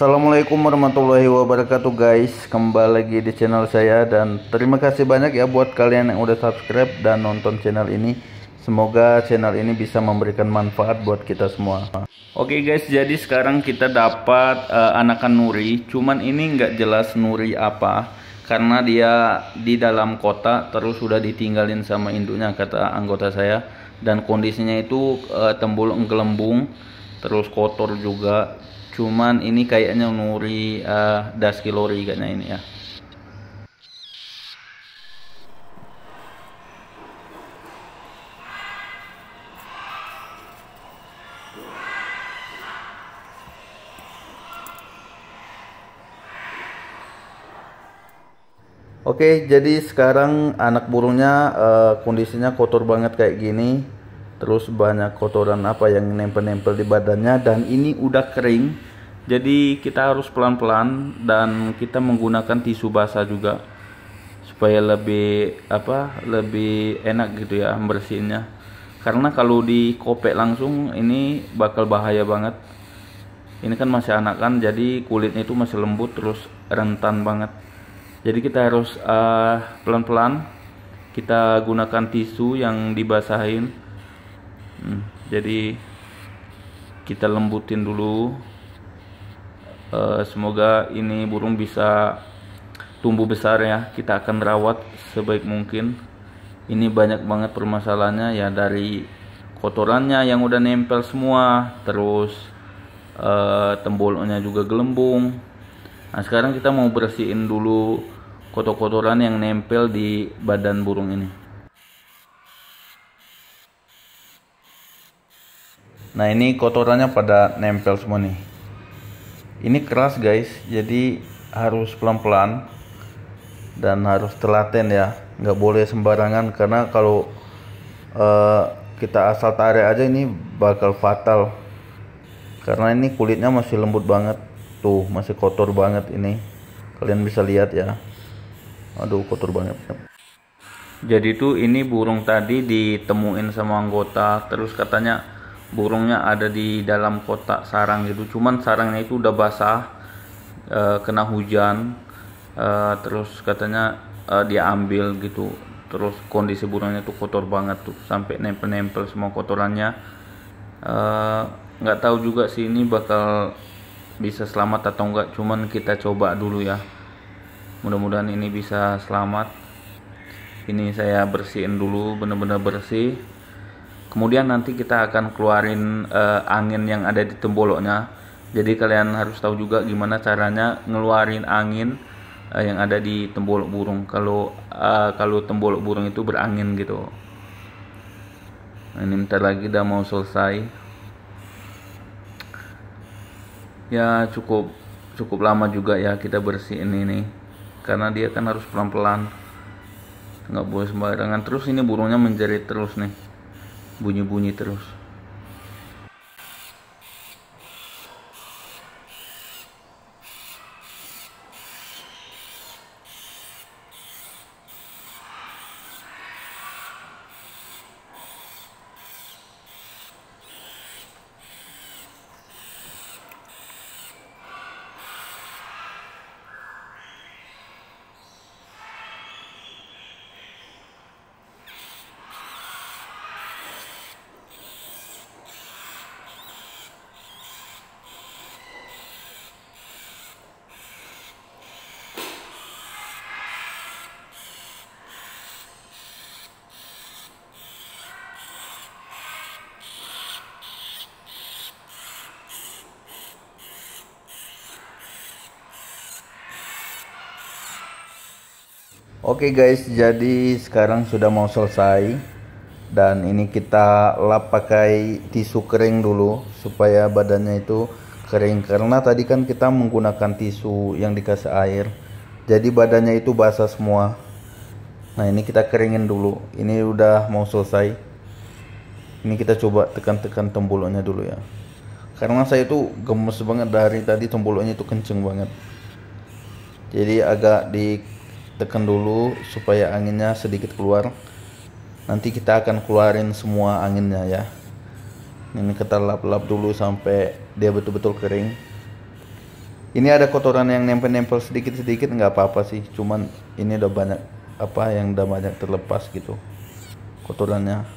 Assalamualaikum warahmatullahi wabarakatuh guys Kembali lagi di channel saya Dan terima kasih banyak ya buat kalian yang udah subscribe dan nonton channel ini Semoga channel ini bisa memberikan manfaat buat kita semua Oke okay guys jadi sekarang kita dapat uh, anakan nuri Cuman ini nggak jelas nuri apa Karena dia di dalam kota terus sudah ditinggalin sama induknya kata anggota saya Dan kondisinya itu uh, eh, tembul gelembung Terus kotor juga cuman ini kayaknya nuri uh, eh, das kilori kayaknya ini ya Oke, jadi sekarang anak burungnya uh, kondisinya kotor banget kayak gini. Terus banyak kotoran apa yang nempel-nempel di badannya dan ini udah kering jadi kita harus pelan-pelan dan kita menggunakan tisu basah juga supaya lebih apa lebih enak gitu ya membersihinnya karena kalau dikopek langsung ini bakal bahaya banget ini kan masih anak kan jadi kulitnya itu masih lembut terus rentan banget jadi kita harus eh, pelan-pelan uh, kita gunakan tisu yang dibasahin hmm, jadi kita lembutin dulu Eh, semoga ini burung bisa tumbuh besar ya kita akan rawat sebaik mungkin ini banyak banget permasalahannya ya dari kotorannya yang udah nempel semua terus uh, eh, tembolnya juga gelembung nah sekarang kita mau bersihin dulu kotor-kotoran yang nempel di badan burung ini nah ini kotorannya pada nempel semua nih ini keras guys jadi harus pelan-pelan dan harus telaten ya nggak boleh sembarangan karena kalau uh, kita asal tarik aja ini bakal fatal karena ini kulitnya masih lembut banget tuh masih kotor banget ini kalian bisa lihat ya aduh kotor banget jadi tuh ini burung tadi ditemuin sama anggota terus katanya burungnya ada di dalam kotak sarang gitu cuman sarangnya itu udah basah e, kena hujan e, terus katanya e, dia ambil gitu terus kondisi burungnya tuh kotor banget tuh sampai nempel-nempel semua kotorannya nggak e, tahu juga sih ini bakal bisa selamat atau enggak cuman kita coba dulu ya mudah-mudahan ini bisa selamat ini saya bersihin dulu bener-bener bersih kemudian nanti kita akan keluarin uh, angin yang ada di temboloknya jadi kalian harus tahu juga gimana caranya ngeluarin angin uh, yang ada di tembolok burung kalau uh, kalau tembolok burung itu berangin gitu nah, ini bentar lagi udah mau selesai ya cukup cukup lama juga ya kita bersihin ini karena dia kan harus pelan-pelan nggak boleh sembarangan terus ini burungnya menjerit terus nih bunyi-bunyi terus Oke okay guys, jadi sekarang sudah mau selesai dan ini kita lap pakai tisu kering dulu supaya badannya itu kering karena tadi kan kita menggunakan tisu yang dikasih air. Jadi badannya itu basah semua. Nah, ini kita keringin dulu. Ini udah mau selesai. Ini kita coba tekan-tekan tembulonya dulu ya. Karena saya itu gemes banget dari tadi tembulonya itu kenceng banget. Jadi agak di tekan dulu supaya anginnya sedikit keluar nanti kita akan keluarin semua anginnya ya ini kita lap-lap dulu sampai dia betul-betul kering ini ada kotoran yang nempel-nempel sedikit-sedikit nggak apa-apa sih cuman ini udah banyak apa yang udah banyak terlepas gitu kotorannya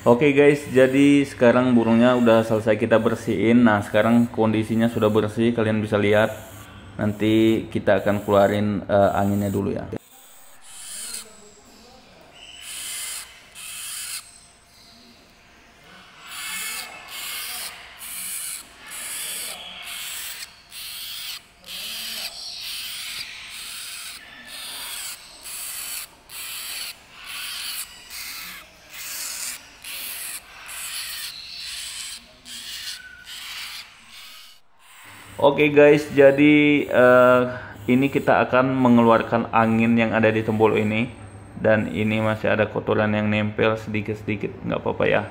Oke okay guys, jadi sekarang burungnya udah selesai kita bersihin. Nah, sekarang kondisinya sudah bersih, kalian bisa lihat. Nanti kita akan keluarin uh, anginnya dulu ya. Oke okay guys, jadi uh, ini kita akan mengeluarkan angin yang ada di tombol ini dan ini masih ada kotoran yang nempel sedikit-sedikit, nggak apa-apa ya.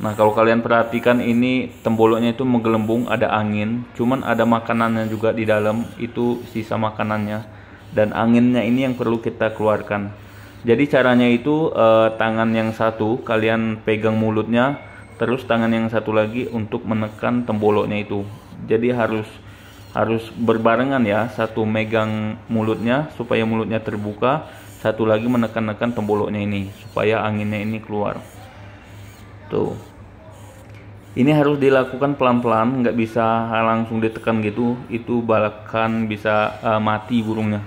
Nah, kalau kalian perhatikan ini temboloknya itu menggelembung, ada angin, cuman ada makanannya juga di dalam, itu sisa makanannya dan anginnya ini yang perlu kita keluarkan. Jadi caranya itu eh, tangan yang satu kalian pegang mulutnya terus tangan yang satu lagi untuk menekan temboloknya itu jadi harus harus berbarengan ya satu megang mulutnya supaya mulutnya terbuka satu lagi menekan-nekan temboloknya ini supaya anginnya ini keluar tuh ini harus dilakukan pelan-pelan nggak bisa langsung ditekan gitu itu balakan bisa uh, mati burungnya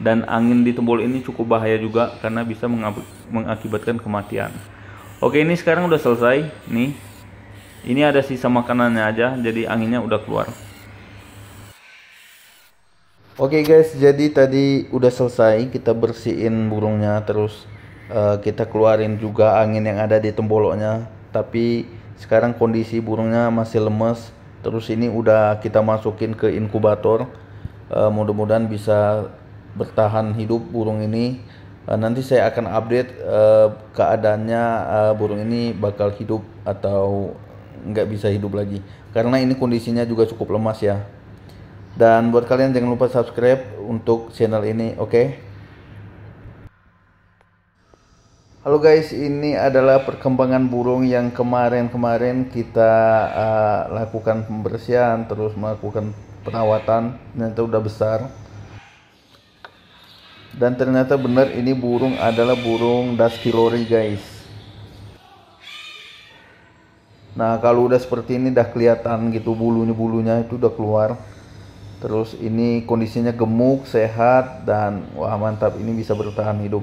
dan angin di tembol ini cukup bahaya juga karena bisa mengakibatkan kematian Oke ini sekarang udah selesai nih. Ini ada sisa makanannya aja, jadi anginnya udah keluar. Oke guys, jadi tadi udah selesai kita bersihin burungnya, terus uh, kita keluarin juga angin yang ada di temboloknya. Tapi sekarang kondisi burungnya masih lemes, terus ini udah kita masukin ke inkubator. Uh, Mudah-mudahan bisa bertahan hidup burung ini Eh, nanti saya akan update uh, keadaannya uh, burung ini bakal hidup atau nggak bisa hidup lagi karena ini kondisinya juga cukup lemas ya dan buat kalian jangan lupa subscribe untuk channel ini oke okay? Halo guys, ini adalah perkembangan burung yang kemarin-kemarin kita uh, lakukan pembersihan, terus melakukan perawatan, ternyata udah besar dan ternyata benar ini burung adalah burung daskilori guys nah kalau udah seperti ini udah kelihatan gitu bulunya bulunya itu udah keluar terus ini kondisinya gemuk sehat dan wah mantap ini bisa bertahan hidup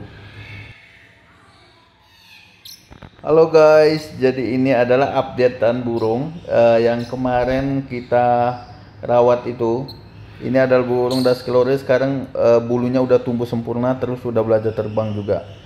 Halo guys, jadi ini adalah updatean burung uh, yang kemarin kita rawat itu ini adalah burung das sekarang uh, bulunya udah tumbuh sempurna terus sudah belajar terbang juga